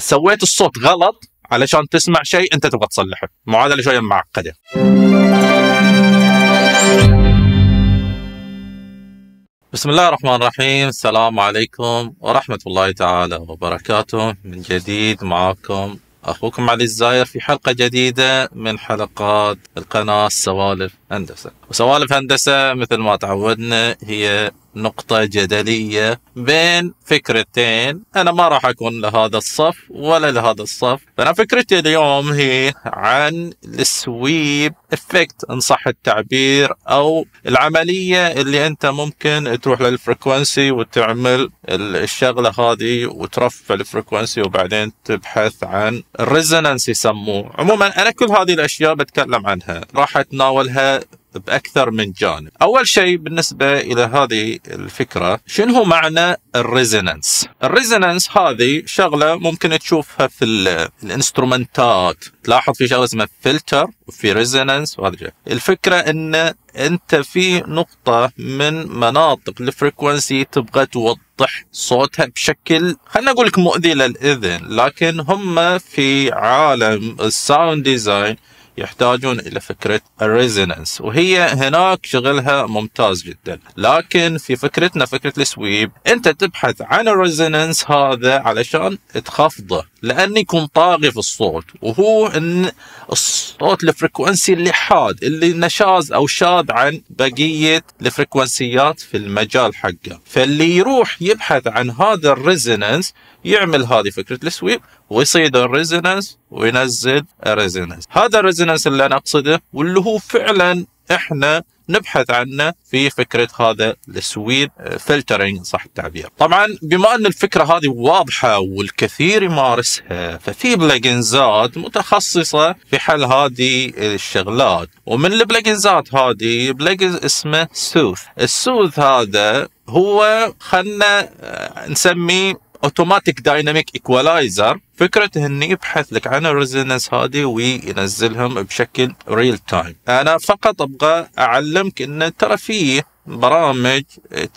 سويت الصوت غلط علشان تسمع شيء انت تبغى تصلحه معادله شويه معقده بسم الله الرحمن الرحيم السلام عليكم ورحمة الله تعالى وبركاته من جديد معكم أخوكم علي الزاير في حلقة جديدة من حلقات القناة سوالف هندسة وسوالف هندسة مثل ما تعودنا هي نقطة جدلية بين فكرتين أنا ما راح أكون لهذا الصف ولا لهذا الصف فأنا فكرتي اليوم هي عن السويب افكت إن صح التعبير أو العملية اللي أنت ممكن تروح للفريكونسي وتعمل الشغلة هذه وترفع الفريكونسي وبعدين تبحث عن الريزونانس يسموه عموما أنا كل هذه الأشياء بتكلم عنها راح أتناولها باكثر من جانب. اول شيء بالنسبه الى هذه الفكره شنو هو معنى الريزونانس؟ الريزونانس هذه شغله ممكن تشوفها في الانسترومنتات تلاحظ في شغله اسمها فلتر وفي ريزونانس وهذا الفكره ان انت في نقطه من مناطق الفريكونسي تبغى توضح توضح صوتها بشكل خلينا اقول لك مؤذي للاذن لكن هم في عالم الساوند ديزاين يحتاجون إلى فكرة الريزونانس وهي هناك شغلها ممتاز جدا لكن في فكرتنا فكرة السويب أنت تبحث عن الريزونانس هذا علشان تخفضه لأن يكون طاغي في الصوت وهو أن الصوت الفريكونسي اللي حاد اللي نشاز أو شاد عن بقية الفريكونسيات في المجال حقه فاللي يروح يبحث عن هذا الريزونانس يعمل هذه فكرة السويب ويصيد الريزونانس وينزل الريزنس هذا الريزنس اللي انا اقصده واللي هو فعلا احنا نبحث عنه في فكره هذا السويد فلترنج صح التعبير. طبعا بما ان الفكره هذه واضحه والكثير يمارسها ففي بلجنزات متخصصه في حل هذه الشغلات ومن البلجنزات هذه بلجنز اسمه سوث. السوث هذا هو خلنا نسميه اوتوماتيك دايناميك ايكوالايزر فكرته انه يبحث لك عن الريزنس هذه وينزلهم بشكل ريل تايم انا فقط ابغى اعلمك ان ترى في برامج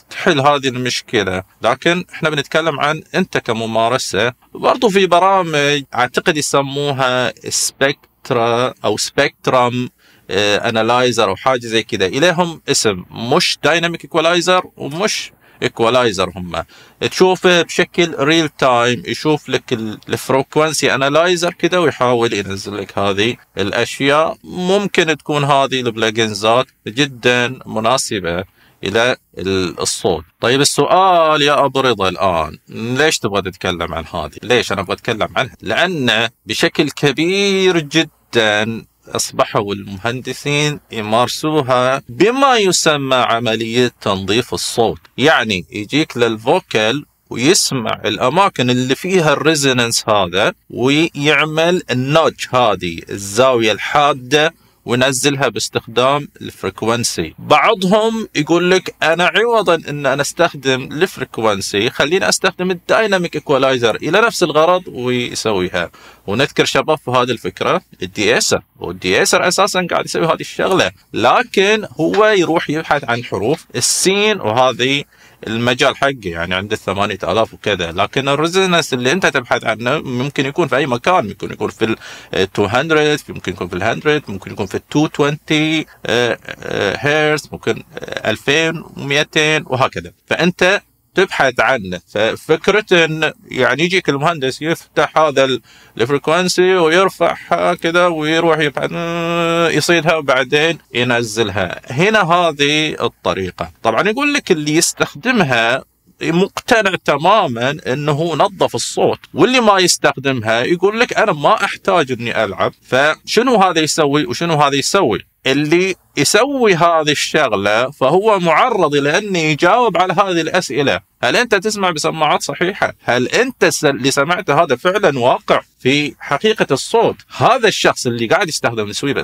تحل هذه المشكله لكن احنا بنتكلم عن انت كممارسه برضو في برامج اعتقد يسموها سبكترا او سبكترم انالايزر آه، او حاجه زي كذا اليهم اسم مش دايناميك ايكولايزر ومش ايكوالايزر هم تشوفه بشكل ريل تايم يشوف لك الفريكونسي انالايزر كده ويحاول ينزل لك هذه الاشياء ممكن تكون هذه البلاجنزات جدا مناسبه الى الصوت طيب السؤال يا ابو رضا الان ليش تبغى تتكلم عن هذه ليش انا ابغى اتكلم عنها لان بشكل كبير جدا أصبحوا المهندسين يمارسوها بما يسمى عملية تنظيف الصوت يعني يجيك للفوكال ويسمع الأماكن اللي فيها الريزونانس هذا ويعمل النوج هذه الزاوية الحادة ونزلها باستخدام الفريكونسي بعضهم يقول لك انا عوضا ان انا استخدم الفريكونسي خليني استخدم الدايناميك ايكولايزر الى نفس الغرض ويسويها ونذكر شباب في هذه الفكره الدي اسر والدي اسر اساسا قاعد يسوي هذه الشغله لكن هو يروح يبحث عن حروف السين وهذه المجال حقي يعني عند الثمانية آلاف وكذا لكن الريزنس اللي أنت تبحث عنه ممكن يكون في أي مكان ممكن يكون في ال 200 ممكن يكون في ال 100 ممكن يكون في ال 220 هيرز آه، آه، ممكن 2200 آه، وهكذا فأنت تبحث عنه ففكرته ان يعني يجيك المهندس يفتح هذا الفريكونسي ويرفعها كذا ويروح يبحث آه، يصيدها وبعدين ينزلها هنا هذه الطريقه طبعا يقول لك اللي يستخدمها مقتنع تماما انه هو نظف الصوت واللي ما يستخدمها يقول لك انا ما احتاج اني العب فشنو هذا يسوي وشنو هذا يسوي اللي يسوي هذه الشغلة فهو معرض إلى أن يجاوب على هذه الأسئلة هل أنت تسمع بسماعات صحيحة؟ هل أنت اللي سمعته هذا فعلا واقع في حقيقة الصوت؟ هذا الشخص اللي قاعد يستخدم سويب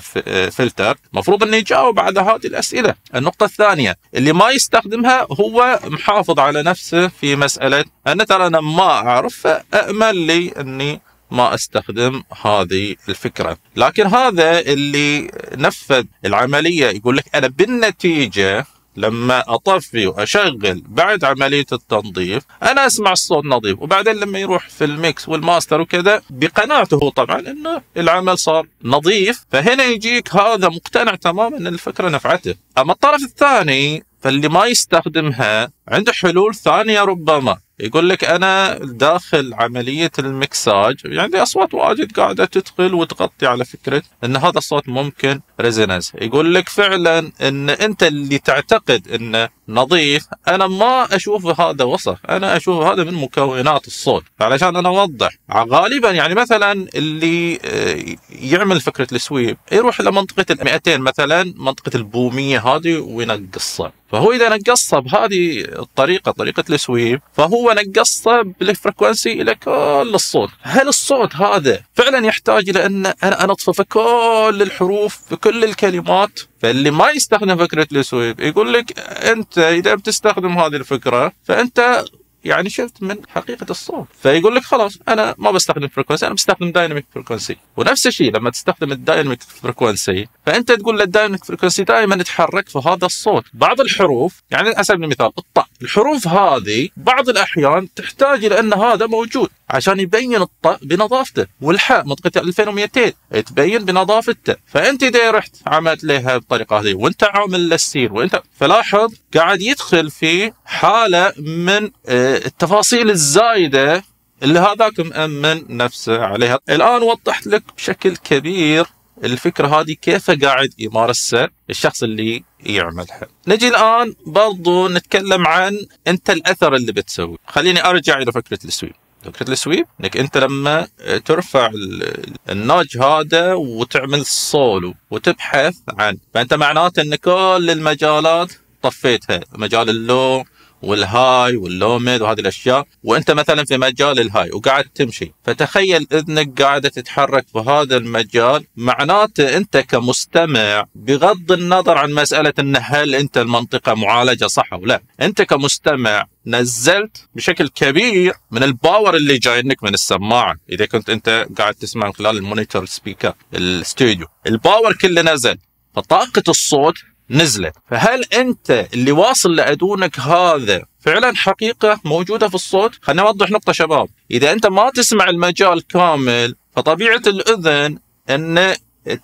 فلتر مفروض أنه يجاوب على هذه الأسئلة النقطة الثانية اللي ما يستخدمها هو محافظ على نفسه في مسألة أن ترى أنا ما أعرف فأأمل لي أني ما استخدم هذه الفكره لكن هذا اللي نفذ العمليه يقول لك انا بالنتيجه لما اطفي واشغل بعد عمليه التنظيف انا اسمع الصوت نظيف وبعدين لما يروح في الميكس والماستر وكذا بقناعته هو طبعا انه العمل صار نظيف فهنا يجيك هذا مقتنع تماما ان الفكره نفعته اما الطرف الثاني فاللي ما يستخدمها عنده حلول ثانيه ربما يقول لك انا داخل عمليه المكساج يعني اصوات واجد قاعده تدخل وتغطي على فكره ان هذا الصوت ممكن ريزنس يقول لك فعلا ان انت اللي تعتقد انه نظيف انا ما اشوف هذا وصف انا اشوف هذا من مكونات الصوت علشان انا اوضح غالبا يعني مثلا اللي آه، يعمل فكره السويب يروح لمنطقه ال 200 مثلا منطقه البوميه هذه وينقصها فهو اذا نقصها بهذه الطريقه طريقه السويب فهو نقصها بالفريكونسي الى كل الصوت هل الصوت هذا فعلا يحتاج الى ان انا انطفه في كل الحروف في كل الكلمات فاللي ما يستخدم فكره السويب يقول لك انت اذا بتستخدم هذه الفكره فانت يعني شفت من حقيقه الصوت فيقول لك خلاص انا ما بستخدم فريكونسي انا بستخدم دايناميك فريكونسي ونفس الشيء لما تستخدم الدايناميك فريكونسي فانت تقول للدايناميك فريكونسي دائما تحرك في هذا الصوت بعض الحروف يعني على سبيل المثال الطاء الحروف هذه بعض الاحيان تحتاج الى ان هذا موجود عشان يبين الط... بنظافته والحاء منطقه 2200 تبين بنظافته فانت اذا رحت عملت لها بالطريقه هذه وانت عامل للسير وانت فلاحظ قاعد يدخل في حاله من آه، التفاصيل الزايده اللي هذاك مأمن نفسه عليها الآن وضحت لك بشكل كبير الفكرة هذه كيف قاعد يمارسها الشخص اللي يعملها نجي الآن برضو نتكلم عن أنت الأثر اللي بتسوي خليني أرجع إلى فكرة السويب فكره السويب انك انت لما ترفع الناج هذا وتعمل سولو وتبحث عن فانت معناته ان كل المجالات طفيتها مجال اللو والهاي واللومد وهذه الاشياء وانت مثلا في مجال الهاي وقاعد تمشي فتخيل اذنك قاعده تتحرك في هذا المجال معناته انت كمستمع بغض النظر عن مساله ان هل انت المنطقه معالجه صح او لا انت كمستمع نزلت بشكل كبير من الباور اللي جاي منك من السماعه اذا كنت انت قاعد تسمع من خلال المونيتور سبيكر الاستوديو الباور كله نزل فطاقه الصوت نزلت فهل انت اللي واصل لعدونك هذا فعلا حقيقه موجوده في الصوت خلينا نوضح نقطه شباب اذا انت ما تسمع المجال كامل فطبيعه الاذن ان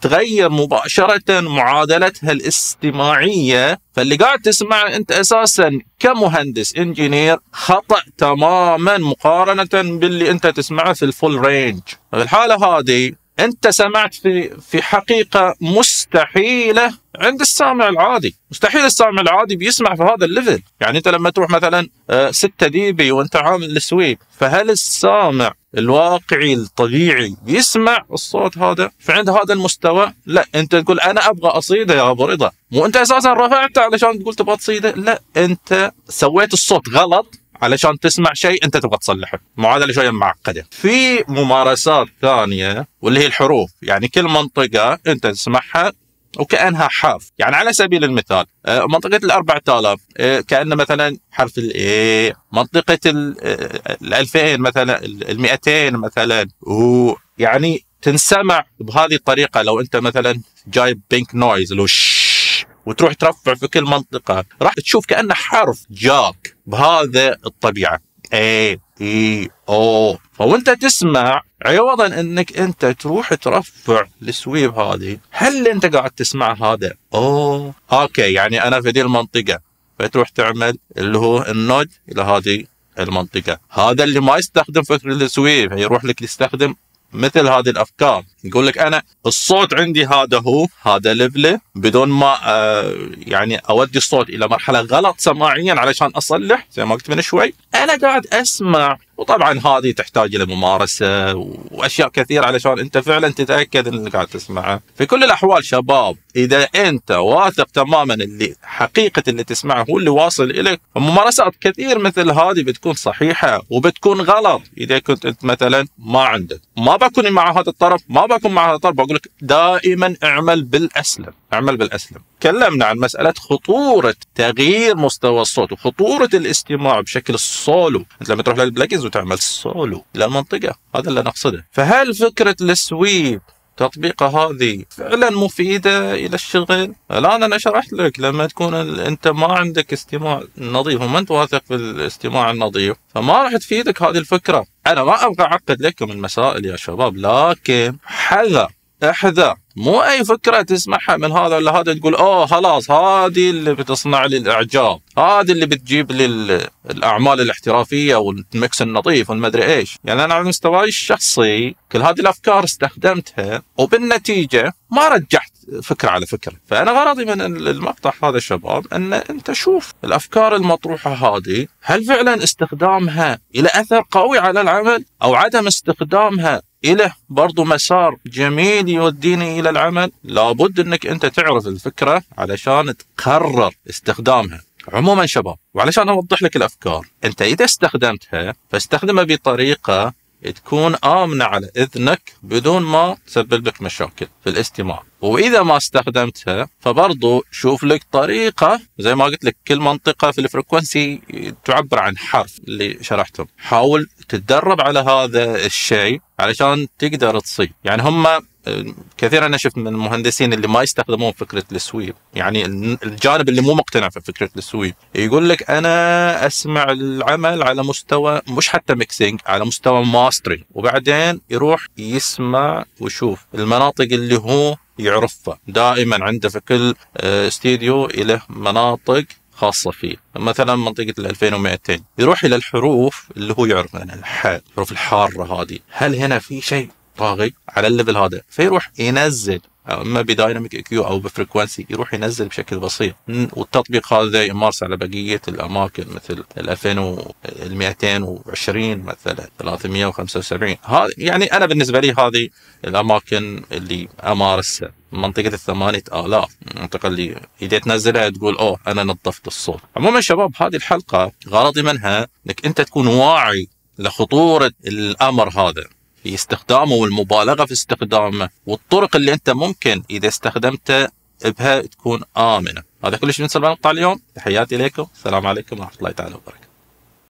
تغير مباشرة معادلتها الاستماعية فاللي قاعد تسمع أنت أساسا كمهندس انجينير خطأ تماما مقارنة باللي أنت تسمعه في الفول رينج فبالحالة هذه انت سمعت في في حقيقه مستحيله عند السامع العادي مستحيل السامع العادي بيسمع في هذا الليفل يعني انت لما تروح مثلا 6 آه، دي بي وانت عامل السويب فهل السامع الواقعي الطبيعي بيسمع الصوت هذا فعند هذا المستوى لا انت تقول انا ابغى اصيده يا ابو رضا مو انت اساسا رفعته علشان تقول تبغى تصيده لا انت سويت الصوت غلط علشان تسمع شيء انت تبغى تصلحه معادله شويه معقده في ممارسات ثانيه واللي هي الحروف يعني كل منطقه انت تسمعها وكانها حرف يعني على سبيل المثال آه، منطقه ال 4000 آه، كان مثلا حرف الاي منطقه ال 2000 آه، مثلا ال 200 مثلا ويعني تنسمع بهذه الطريقه لو انت مثلا جايب بينك نويز لو وتروح ترفع في كل منطقه راح تشوف كانه حرف جاك بهذا الطبيعه اي اي او فوانت تسمع عوضا انك انت تروح ترفع السويب هذه هل انت قاعد تسمع هذا اوه اوكي يعني انا في دي المنطقه فتروح تعمل اللي هو النود الى هذه المنطقه هذا اللي ما يستخدم فكر السويب يروح لك يستخدم مثل هذه الافكار يقول لك انا الصوت عندي هذا هو هذا ليفله بدون ما آه يعني اودي الصوت الى مرحله غلط سماعيا علشان اصلح زي ما قلت من شوي انا قاعد اسمع وطبعا هذه تحتاج الى ممارسه واشياء كثيره علشان انت فعلا تتاكد ان اللي قاعد تسمعه في كل الاحوال شباب اذا انت واثق تماما اللي حقيقه اللي تسمعه هو اللي واصل اليك ممارسات كثير مثل هذه بتكون صحيحه وبتكون غلط اذا كنت انت مثلا ما عندك ما بكون مع هذا الطرف ما بكون مع هذا الطرف بقول لك دائما اعمل بالاسلم اعمل بالاسلم تكلمنا عن مساله خطوره تغيير مستوى الصوت وخطوره الاستماع بشكل سولو انت لما تروح للبلاكيز وتعمل سولو للمنطقه هذا اللي نقصده فهل فكره السويب تطبيقه هذه فعلا مفيده الى الشغل؟ الان انا شرحت لك لما تكون انت ما عندك استماع نظيف وما انت واثق في الاستماع النظيف فما راح تفيدك هذه الفكره. انا ما ابغى اعقد لكم المسائل يا شباب لكن حذر احذر مو اي فكره تسمعها من هذا ولا هذا تقول اوه خلاص هذه اللي بتصنع لي الاعجاب، هذه اللي بتجيب لي الاعمال الاحترافيه والمكس النظيف والمدري ايش، يعني انا على مستواي الشخصي كل هذه الافكار استخدمتها وبالنتيجه ما رجحت فكره على فكره، فانا غرضي من المقطع هذا الشباب ان انت شوف الافكار المطروحه هذه هل فعلا استخدامها الى اثر قوي على العمل او عدم استخدامها إله برضو مسار جميل يوديني إلى العمل لابد أنك أنت تعرف الفكرة علشان تقرر استخدامها عموما شباب وعلشان أوضح لك الأفكار أنت إذا استخدمتها فاستخدمها بطريقة تكون آمنة على إذنك بدون ما تسبب لك مشاكل في الاستماع واذا ما استخدمتها فبرضو شوف لك طريقه زي ما قلت لك كل منطقه في الفريكونسي تعبر عن حرف اللي شرحته حاول تتدرب على هذا الشيء علشان تقدر تصيب يعني هم كثير انا شفت من المهندسين اللي ما يستخدمون فكره السويب يعني الجانب اللي مو مقتنع في فكره السويب يقول لك انا اسمع العمل على مستوى مش حتى ميكسينج على مستوى ماستري وبعدين يروح يسمع ويشوف المناطق اللي هو يعرفها دائما عنده في كل آه، استديو له مناطق خاصه فيه مثلا منطقه ال 2200 يروح الى الحروف اللي هو يعرف يعني الحروف الحاره هذه هل هنا في شيء طاغي على الليفل هذا فيروح ينزل اما بدايناميك كيو او بفريكوانسي يروح ينزل بشكل بسيط والتطبيق هذا يمارس على بقيه الاماكن مثل ال 2220 مثلا 375 هذا يعني انا بالنسبه لي هذه الاماكن اللي امارسها منطقة الثمانية آلاف المنطقة اللي إذا تنزلها تقول أوه أنا نظفت الصوت عموما شباب هذه الحلقة غرضي منها أنك أنت تكون واعي لخطورة الأمر هذا استخدامه والمبالغه في استخدامه والطرق اللي انت ممكن اذا استخدمته بها تكون امنه هذا كل شيء بالنسبه لمقطع اليوم تحياتي لكم السلام عليكم ورحمه الله تعالى وبركاته